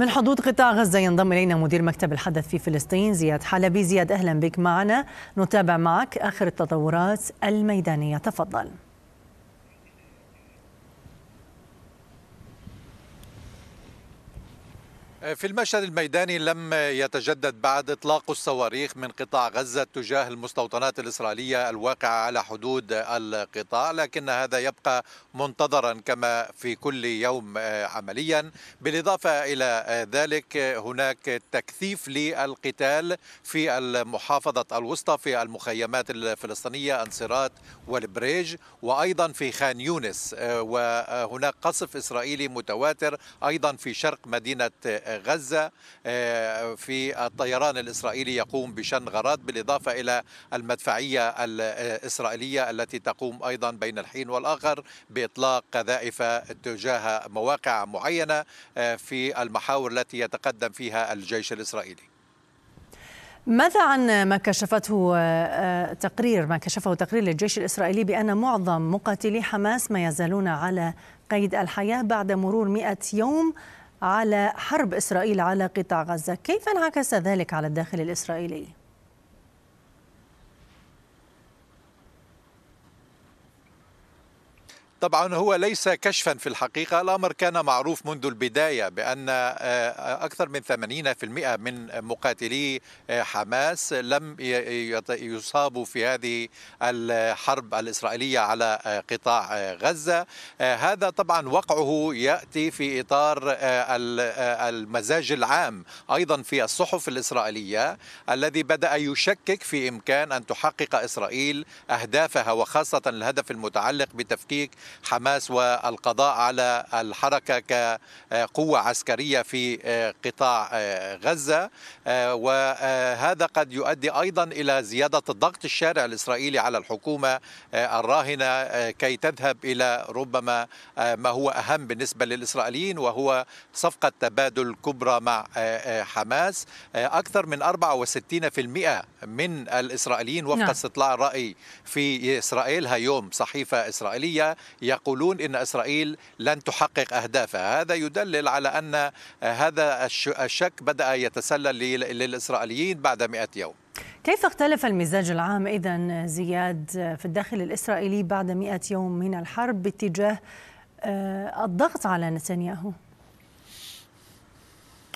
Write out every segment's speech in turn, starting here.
من حدود قطاع غزة ينضم إلينا مدير مكتب الحدث في فلسطين زياد حلبي زياد أهلا بك معنا نتابع معك آخر التطورات الميدانية تفضل في المشهد الميداني لم يتجدد بعد اطلاق الصواريخ من قطاع غزه تجاه المستوطنات الاسرائيليه الواقعه على حدود القطاع، لكن هذا يبقى منتظرا كما في كل يوم آه، عمليا، بالاضافه الى آه، ذلك آه، هناك تكثيف للقتال في المحافظه الوسطى في المخيمات الفلسطينيه انصرات والبريج وايضا في خان يونس وهناك قصف اسرائيلي متواتر ايضا في شرق مدينه غزة آه، في الطيران الإسرائيلي يقوم بشن غراض بالإضافة إلى المدفعية الإسرائيلية التي تقوم أيضا بين الحين والآخر بإطلاق قذائف تجاه مواقع معينة آه، في المحاور التي يتقدم فيها الجيش الإسرائيلي ماذا عن ما كشفته آه، تقرير ما كشفه تقرير للجيش الإسرائيلي بأن معظم مقاتلي حماس ما يزالون على قيد الحياة بعد مرور 100 يوم على حرب إسرائيل على قطاع غزة كيف انعكس ذلك على الداخل الإسرائيلي؟ طبعا هو ليس كشفا في الحقيقة الأمر كان معروف منذ البداية بأن آه، آه، أكثر من 80% من مقاتلي آه، حماس لم يصابوا في هذه الحرب الإسرائيلية على قطاع غزة هذا طبعا وقعه يأتي في إطار المزاج العام أيضا في الصحف الإسرائيلية الذي بدأ يشكك في إمكان أن تحقق إسرائيل أهدافها وخاصة الهدف المتعلق بتفكيك حماس والقضاء على الحركة كقوة عسكرية في قطاع غزة وهذا قد يؤدي أيضا إلى زيادة الضغط الشارع الإسرائيلي على الحكومة الراهنة كي تذهب إلى ربما ما هو أهم بالنسبة للإسرائيليين وهو صفقة تبادل كبرى مع حماس أكثر من 64% من الإسرائيليين وفق نعم. استطلاع الرأي في إسرائيل هيوم صحيفة إسرائيلية يقولون إن إسرائيل لن تحقق أهدافها هذا يدلل على أن هذا الشك بدأ يتسلل للإسرائيليين بعد 100 يوم كيف اختلف المزاج العام إذا زياد في الداخل الإسرائيلي بعد 100 يوم من الحرب باتجاه آه، الضغط على نتنياهو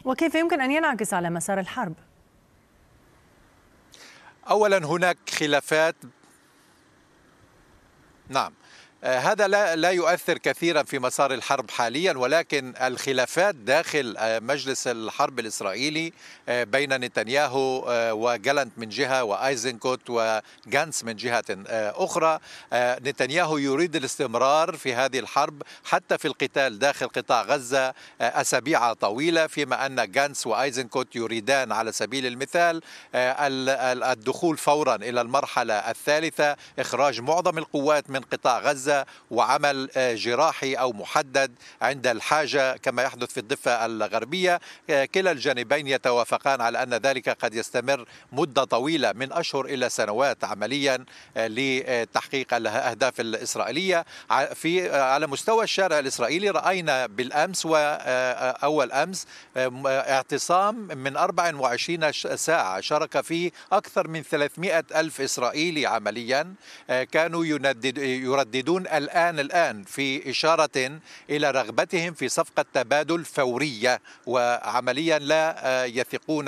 وكيف يمكن أن ينعكس على مسار الحرب اولا هناك خلافات نعم آه، هذا لا لا يؤثر كثيرا في مسار الحرب حاليا ولكن الخلافات داخل آه، مجلس الحرب الاسرائيلي آه، بين نتنياهو وجالنت من جهه وايزنكوت وجانس من جهه اخرى نتنياهو يريد الاستمرار في هذه الحرب حتى في القتال داخل قطاع غزه اسابيع طويله فيما ان جانس وايزنكوت يريدان على سبيل المثال الدخول فورا الى المرحله الثالثه اخراج معظم القوات من قطاع غزه وعمل آه، جراحي أو محدد عند الحاجة كما يحدث في الضفة الغربية آه، كلا الجانبين يتوافقان على أن ذلك قد يستمر مدة طويلة من أشهر إلى سنوات عمليا آه، لتحقيق الأهداف الإسرائيلية في على مستوى الشارع الإسرائيلي رأينا بالأمس وأول أمس اعتصام من 24 ساعة شارك فيه أكثر من 300 ألف إسرائيلي عمليا كانوا يرددون يريدون الآن الآن في إشارة إلى رغبتهم في صفقة تبادل فورية وعمليا لا آه، يثقون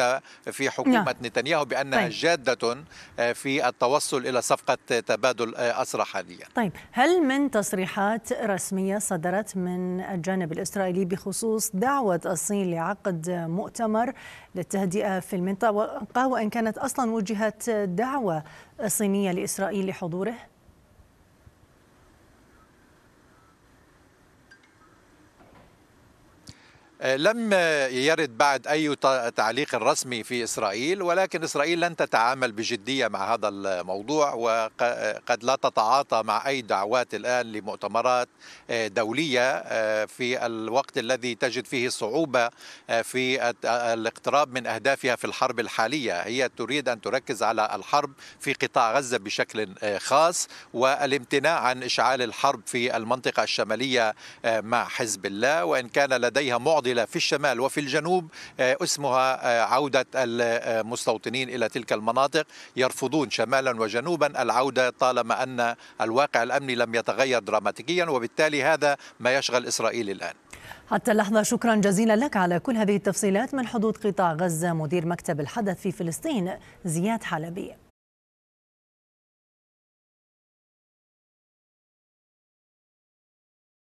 في حكومة نعم. نتنياهو بأنها طيب. جادة آه، في التوصل إلى صفقة تبادل آه، أسرى حاليا طيب هل من تصريحات رسمية صدرت من الجانب الإسرائيلي بخصوص دعوة الصين لعقد مؤتمر للتهدئة في المنطقة وإن كانت أصلا وجهت دعوة صينية لإسرائيل لحضوره؟ لم يرد بعد أي تعليق رسمي في إسرائيل ولكن إسرائيل لن تتعامل بجدية مع هذا الموضوع وقد لا تتعاطى مع أي دعوات الآن لمؤتمرات آه، دولية آه، في الوقت الذي تجد فيه صعوبة آه، في الاقتراب من أهدافها في الحرب الحالية هي تريد أن تركز على الحرب في قطاع غزة بشكل خاص والامتناع عن إشعال الحرب في المنطقة الشمالية مع حزب الله وإن كان لديها معضلة مشكله في الشمال وفي الجنوب آه، اسمها آه، عودة المستوطنين إلى تلك المناطق يرفضون شمالا وجنوبا العودة طالما أن الواقع الأمني لم يتغير دراماتيكيا وبالتالي هذا ما يشغل إسرائيل الآن حتى اللحظة شكرا جزيلا لك على كل هذه التفصيلات من حدود قطاع غزة مدير مكتب الحدث في فلسطين زياد حلبي